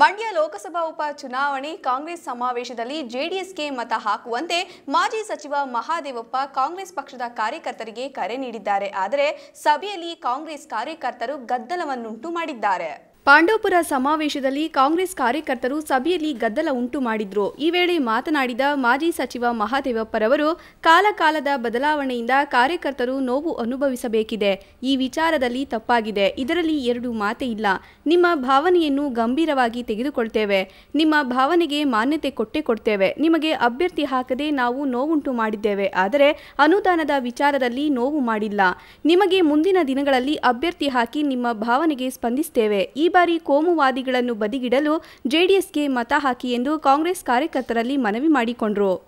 ಮಂಡ್ಯ ಲೋಕಸಭಾ ಉಪ ಚುನಾವಣೆ ಕಾಂಗ್ರೆಸ್ ಸಮಾವೇಶದಲ್ಲಿ ಜೆಡಿಎಸ್ಗೆ ಮತ ಹಾಕುವಂತೆ ಮಾಜಿ ಸಚಿವ ಮಹಾದೇವಪ್ಪ ಕಾಂಗ್ರೆಸ್ ಪಕ್ಷದ ಕಾರ್ಯಕರ್ತರಿಗೆ ಕರೆ ನೀಡಿದ್ದಾರೆ ಆದರೆ ಸಭೆಯಲ್ಲಿ ಕಾಂಗ್ರೆಸ್ ಕಾರ್ಯಕರ್ತರು ಗದ್ದಲವನ್ನುಂಟು ಮಾಡಿದ್ದಾರೆ ಪಾಂಡವಪುರ ಸಮಾವೇಶದಲ್ಲಿ ಕಾಂಗ್ರೆಸ್ ಕಾರ್ಯಕರ್ತರು ಸಭೆಯಲ್ಲಿ ಗದ್ದಲ ಉಂಟು ಮಾಡಿದ್ರು ಈ ವೇಳೆ ಮಾತನಾಡಿದ ಮಾಜಿ ಸಚಿವ ಮಹಾದೇವಪ್ಪರವರು ಕಾಲಕಾಲದ ಬದಲಾವಣೆಯಿಂದ ಕಾರ್ಯಕರ್ತರು ನೋವು ಅನುಭವಿಸಬೇಕಿದೆ ಈ ವಿಚಾರದಲ್ಲಿ ತಪ್ಪಾಗಿದೆ ಇದರಲ್ಲಿ ಎರಡು ಮಾತೆ ಇಲ್ಲ ನಿಮ್ಮ ಭಾವನೆಯನ್ನು ಗಂಭೀರವಾಗಿ ತೆಗೆದುಕೊಳ್ತೇವೆ ನಿಮ್ಮ ಭಾವನೆಗೆ ಮಾನ್ಯತೆ ಕೊಟ್ಟೆ ಕೊಡ್ತೇವೆ ನಿಮಗೆ ಅಭ್ಯರ್ಥಿ ಹಾಕದೆ ನಾವು ನೋವುಂಟು ಮಾಡಿದ್ದೇವೆ ಆದರೆ ಅನುದಾನದ ವಿಚಾರದಲ್ಲಿ ನೋವು ಮಾಡಿಲ್ಲ ನಿಮಗೆ ಮುಂದಿನ ದಿನಗಳಲ್ಲಿ ಅಭ್ಯರ್ಥಿ ಹಾಕಿ ನಿಮ್ಮ ಭಾವನೆಗೆ ಸ್ಪಂದಿಸುತ್ತೇವೆ ಈ ಬಾರಿ ಕೋಮುವಾದಿಗಳನ್ನು ಬದಿಗಿಡಲು ಜೆಡಿಎಸ್ಗೆ ಮತ ಹಾಕಿ ಎಂದು ಕಾಂಗ್ರೆಸ್ ಕಾರ್ಯಕರ್ತರಲ್ಲಿ ಮನವಿ ಮಾಡಿಕೊಂಡರು